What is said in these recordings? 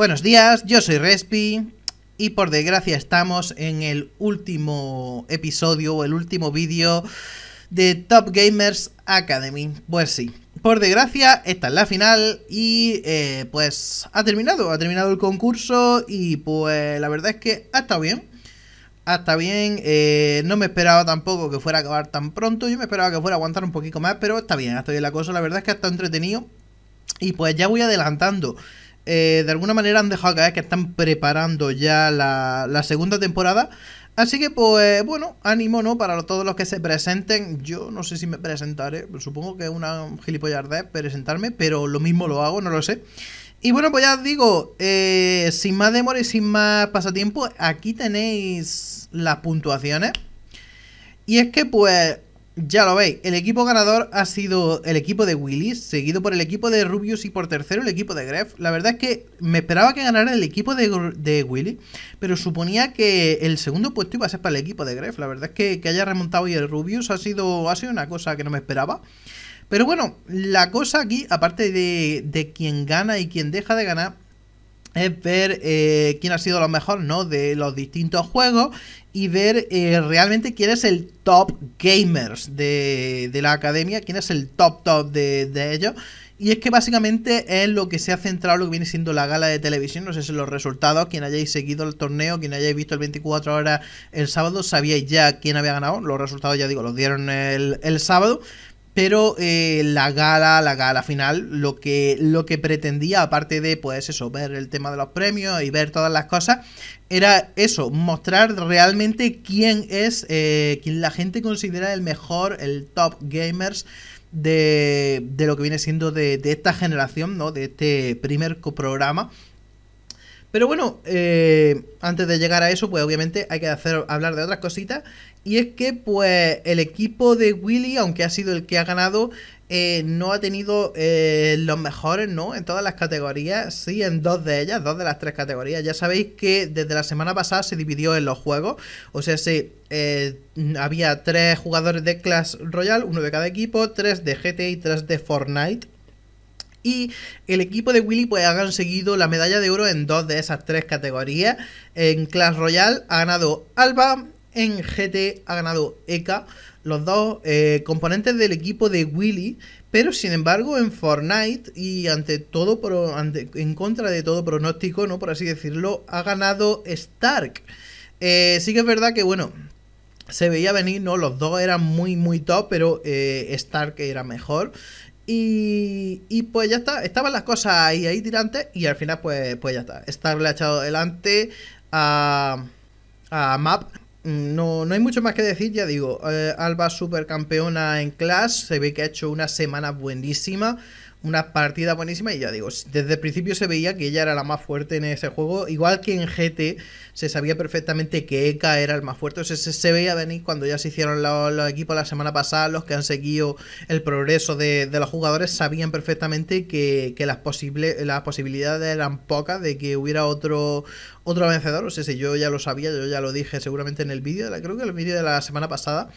Buenos días, yo soy Respi y por desgracia estamos en el último episodio o el último vídeo de Top Gamers Academy. Pues sí, por desgracia esta es la final y eh, pues ha terminado, ha terminado el concurso y pues la verdad es que ha estado bien. Hasta bien, eh, no me esperaba tampoco que fuera a acabar tan pronto. Yo me esperaba que fuera a aguantar un poquito más, pero está bien, hasta bien la cosa. La verdad es que ha estado entretenido. Y pues ya voy adelantando eh, de alguna manera han dejado caer que están preparando ya la, segunda temporada. Así que, pues, bueno, ánimo, ¿no? Para todos los que se presenten. Yo no sé si me presentaré. Supongo que es una gilipollardez presentarme, pero lo mismo lo hago, no lo sé. Y bueno, pues ya os digo, eh, sin más demora y sin más pasatiempo, aquí tenéis las puntuaciones. Y es que, pues, ya lo veis, el equipo ganador ha sido el equipo de Willis, seguido por el equipo de Rubius y por tercero el equipo de Gref La verdad es que me esperaba que ganara el equipo de, de Willis, pero suponía que el segundo puesto iba a ser para el equipo de Gref La verdad es que que haya remontado y el Rubius ha sido, ha sido una cosa que no me esperaba. Pero bueno, la cosa aquí, aparte de, de quien gana y quien deja de ganar, es ver eh, quién ha sido lo mejor, ¿no? De los distintos juegos y ver eh, realmente quién es el top gamers de, la academia, quién es el top top de, de ellos. Y es que básicamente es lo que se ha centrado lo que viene siendo la gala de televisión. No sé si los resultados, quien hayáis seguido el torneo, quien hayáis visto el 24 horas el sábado, sabíais ya quién había ganado. Los resultados, ya digo, los dieron el, el sábado. Pero eh, la gala, la gala final, lo que, lo que pretendía, aparte de pues eso, ver el tema de los premios y ver todas las cosas, era eso, mostrar realmente quién es, eh, quién la gente considera el mejor, el top gamers de, de lo que viene siendo de, esta generación, ¿no? De este primer coprograma Pero bueno, eh, antes de llegar a eso, pues obviamente hay que hacer, hablar de otras cositas. Y es que, pues, el equipo de Willy, aunque ha sido el que ha ganado, eh, no ha tenido eh, los mejores, ¿no? En todas las categorías, sí, en dos de ellas, dos de las tres categorías. Ya sabéis que desde la semana pasada se dividió en los juegos, o sea, sí, eh, había tres jugadores de Clash Royale, uno de cada equipo, tres de GTA y tres de Fortnite. Y el equipo de Willy pues ha conseguido la medalla de oro en dos de esas tres categorías. En Clash Royale ha ganado Alba, en GT ha ganado Eka, los dos eh, componentes del equipo de Willy, pero sin embargo en Fortnite y ante todo en contra de todo pronóstico, no por así decirlo, ha ganado Stark. Eh, sí que es verdad que bueno, se veía venir, no, los dos eran muy muy top, pero eh, Stark era mejor. Y, y, pues ya está, estaban las cosas ahí, ahí tirantes y al final pues, pues ya está. Stark le ha echado delante a, a Map Mm, no, no hay mucho más que decir, ya digo. Eh, Alba supercampeona en Clash. Se ve que ha hecho una semana buenísima. Una partida buenísima. Y ya digo, desde el principio se veía que ella era la más fuerte en ese juego. Igual que en GT, se sabía perfectamente que Eka era el más fuerte. se, veía venir cuando ya se hicieron los, equipos la semana pasada. Los que han seguido el progreso de, los jugadores sabían perfectamente que, las, las posibilidades eran pocas de que hubiera otro, otro vencedor, o sea, si yo ya lo sabía, yo ya lo dije seguramente en el vídeo, creo que en el vídeo de la semana pasada,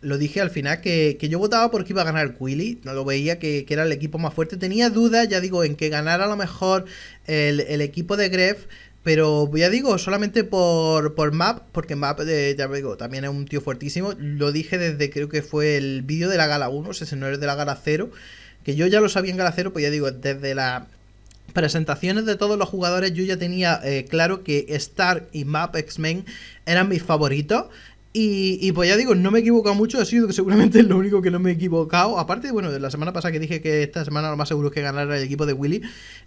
lo dije al final que, yo votaba porque iba a ganar Quilly, no lo veía que, era el equipo más fuerte, tenía dudas, ya digo, en que ganara a lo mejor el, equipo de Gref, pero ya digo, solamente por, por Map, porque Map, eh, ya digo, también es un tío fuertísimo. Lo dije desde creo que fue el vídeo de la gala 1, o sea, si no es de la gala 0. Que yo ya lo sabía en gala 0, pues ya digo, desde la presentaciones de todos los jugadores yo ya tenía eh, claro que Stark y Map X-Men eran mis favoritos. Y, pues ya digo, no me he equivocado mucho, ha sido que seguramente es lo único que no me he equivocado. Aparte, bueno, de la semana pasada que dije que esta semana lo más seguro es que ganara el equipo de Willy.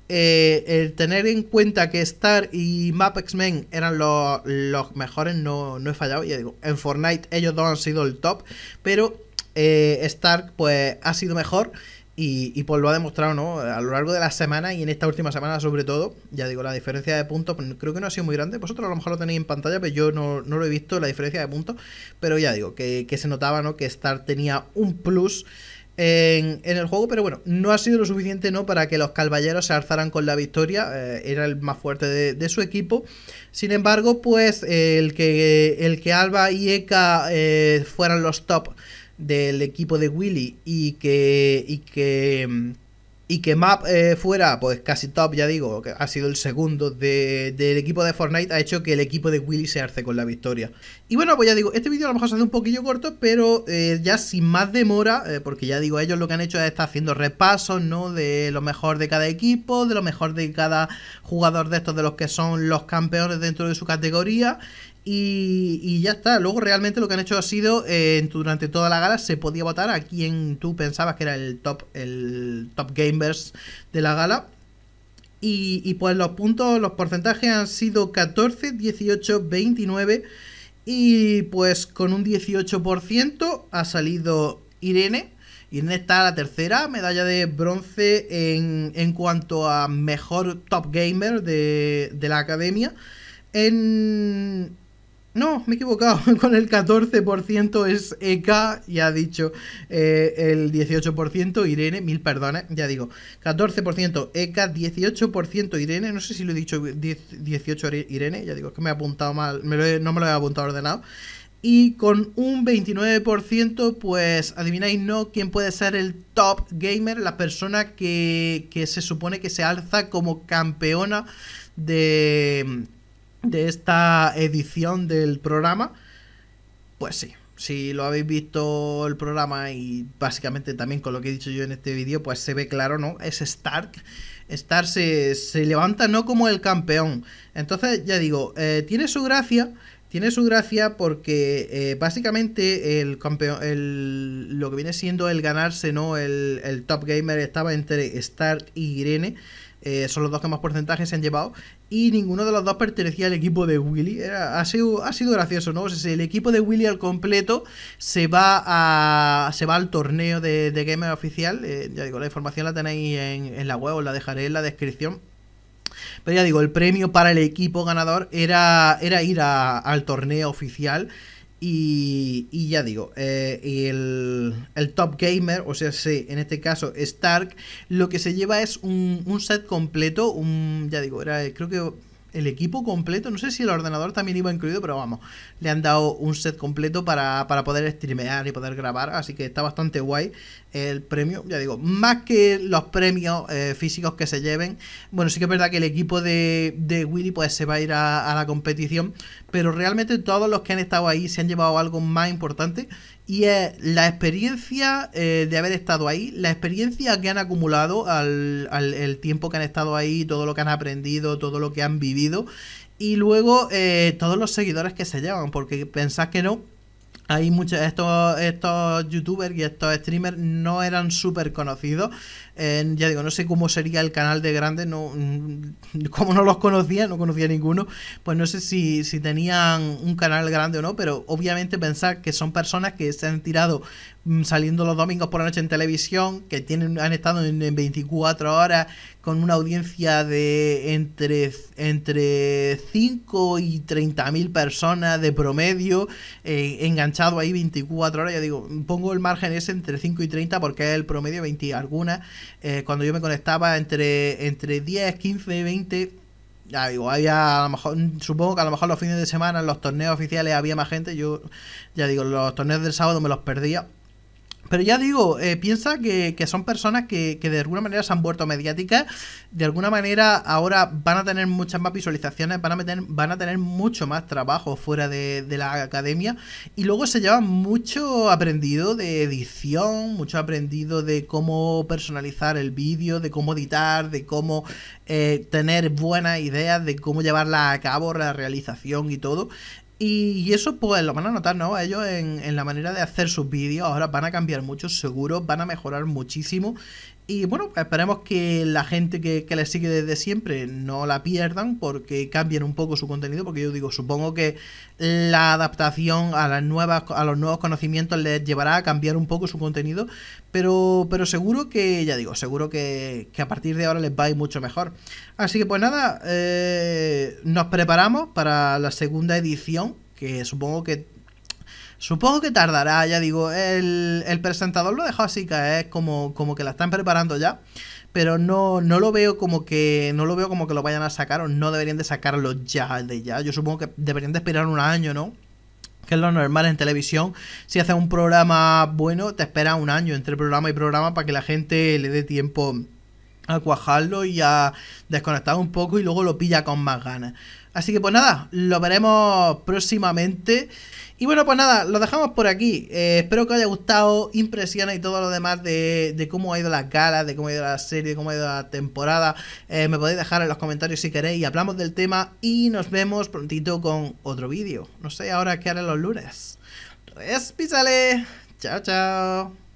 Eh, el tener en cuenta que Stark y Map X-Men eran los, mejores, no, no, he fallado. Ya digo, en Fortnite ellos dos han sido el top, pero eh, Stark pues ha sido mejor. Y, pues lo ha demostrado, ¿no? A lo largo de la semana y en esta última semana sobre todo, ya digo, la diferencia de puntos pues, creo que no ha sido muy grande. Vosotros a lo mejor lo tenéis en pantalla, pero yo no, lo he visto, la diferencia de puntos. Pero ya digo, que, se notaba, ¿no? Que Star tenía un plus en, el juego, pero bueno, no ha sido lo suficiente ¿no? para que los caballeros se alzaran con la victoria, eh, era el más fuerte de, su equipo, sin embargo, pues el, que, el que Alba y Eka eh, fueran los top del equipo de Willy y que y que y que Map eh, fuera pues casi top ya digo que ha sido el segundo de, del equipo de Fortnite ha hecho que el equipo de Willy se arce con la victoria y bueno pues ya digo este vídeo a lo mejor se hace un poquillo corto pero eh, ya sin más demora eh, porque ya digo ellos lo que han hecho es estar haciendo repasos no de lo mejor de cada equipo de lo mejor de cada jugador de estos de los que son los campeones dentro de su categoría y, ya está. Luego realmente lo que han hecho ha sido, eh, durante toda la gala se podía votar a quien tú pensabas que era el top, el top gamers de la gala. Y, pues los puntos, los porcentajes han sido 14, 18, 29. Y pues con un 18% ha salido Irene. Irene está a la tercera medalla de bronce en, cuanto a mejor top gamer de, de la academia. En, no, me he equivocado. Con el 14% es EK, ya ha dicho eh, el 18% Irene, mil perdones, ya digo. 14% EK, 18% Irene, no sé si lo he dicho 18 Irene, ya digo, es que me he apuntado mal, no me lo he apuntado ordenado. Y con un 29%, pues adivináis no quién puede ser el top gamer, la persona que se supone que se alza como campeona de de esta edición del programa, pues sí. Si lo habéis visto el programa y básicamente también con lo que he dicho yo en este vídeo, pues se ve claro, ¿no? Es Stark. Stark se, levanta no como el campeón. Entonces, ya digo, eh, tiene su gracia, tiene su gracia porque eh, básicamente el campeón, lo que viene siendo el ganarse, ¿no? El, el top gamer estaba entre Stark y Irene. Eh, son los dos que más porcentajes se han llevado, y ninguno de los dos pertenecía al equipo de Willy. ha, sido, ha sido gracioso, ¿no? el equipo de Willy al completo se va a se va al torneo de, de Gamer Oficial. Eh, ya digo, la información la tenéis en, la web, os la dejaré en la descripción. Pero ya digo, el premio para el equipo ganador era, era ir al torneo oficial. Y, ya digo, eh, el, el, top gamer, o sea, sí, en este caso Stark, lo que se lleva es un, set completo, un, ya digo, era eh, creo que el equipo completo, no sé si el ordenador también iba incluido, pero vamos, le han dado un set completo para, para poder streamear y poder grabar, así que está bastante guay el premio, ya digo, más que los premios eh, físicos que se lleven, bueno, sí que es verdad que el equipo de, Willy pues se va a ir a la competición, pero realmente todos los que han estado ahí se han llevado algo más importante y es la experiencia eh, de haber estado ahí, la experiencia que han acumulado al, el tiempo que han estado ahí, todo lo que han aprendido, todo lo que han vivido y luego eh, todos los seguidores que se llevan, porque pensás que no, hay muchos estos estos youtubers y estos streamers no eran súper conocidos ya digo, no sé cómo sería el canal de grande, no, mm, como no los conocía, no conocía ninguno, pues no sé si, tenían un canal grande o no, pero obviamente pensar que son personas que se han tirado mm, saliendo los domingos por la noche en televisión, que tienen, han estado en, 24 horas con una audiencia de entre, entre 5 y 30 mil personas de promedio, eh, enganchado ahí 24 horas, ya digo, pongo el margen ese entre 5 y 30 porque el promedio 20 alguna, eh, cuando yo me conectaba entre, entre 10, 15, 20... digo, había a lo mejor, mm, supongo que a lo mejor los fines de semana en los torneos oficiales había más gente. Yo, ya digo, los torneos del sábado me los perdía pero ya digo, eh, piensa que, son personas que, de alguna manera se han vuelto mediáticas, de alguna manera ahora van a tener muchas más visualizaciones, van a, van a tener mucho más trabajo fuera de, la academia y luego se llevan mucho aprendido de edición, mucho aprendido de cómo personalizar el vídeo, de cómo editar, de cómo eh, tener buenas ideas, de cómo llevarla a cabo, la realización y todo. Y, eso pues lo van a notar, ¿no? Ellos en, en la manera de hacer sus vídeos ahora van a cambiar mucho, seguro, van a mejorar muchísimo y bueno, esperemos que la gente que, que les sigue desde siempre no la pierdan porque cambien un poco su contenido, porque yo digo, supongo que la adaptación a las nuevas a los nuevos conocimientos les llevará a cambiar un poco su contenido, pero pero seguro que ya digo, seguro que, a partir de ahora les va a ir mucho mejor. Así que pues nada, eh, nos preparamos para la segunda edición que supongo que Supongo que tardará, ya digo, el, presentador lo dejó así que es como, que la están preparando ya. Pero no, lo veo como que. No lo veo como que lo vayan a sacar. O no deberían de sacarlo ya de ya. Yo supongo que deberían de esperar un año, ¿no? que es lo normal en televisión. Si haces un programa bueno, te espera un año entre programa y programa para que la gente le dé tiempo a cuajarlo y a desconectar un poco y luego lo pilla con más ganas. Así que pues nada, lo veremos próximamente. Y bueno, pues nada, lo dejamos por aquí. Eh, espero que os haya gustado, Impresiona y todo lo demás de, cómo ha ido la gala, de cómo ha ido la serie, de cómo ha ido la temporada. Eh, me podéis dejar en los comentarios si queréis y hablamos del tema. Y nos vemos prontito con otro vídeo. No sé ahora qué haré los lunes. ¡Respísale! Pues, ¡Chao, Chao, chao.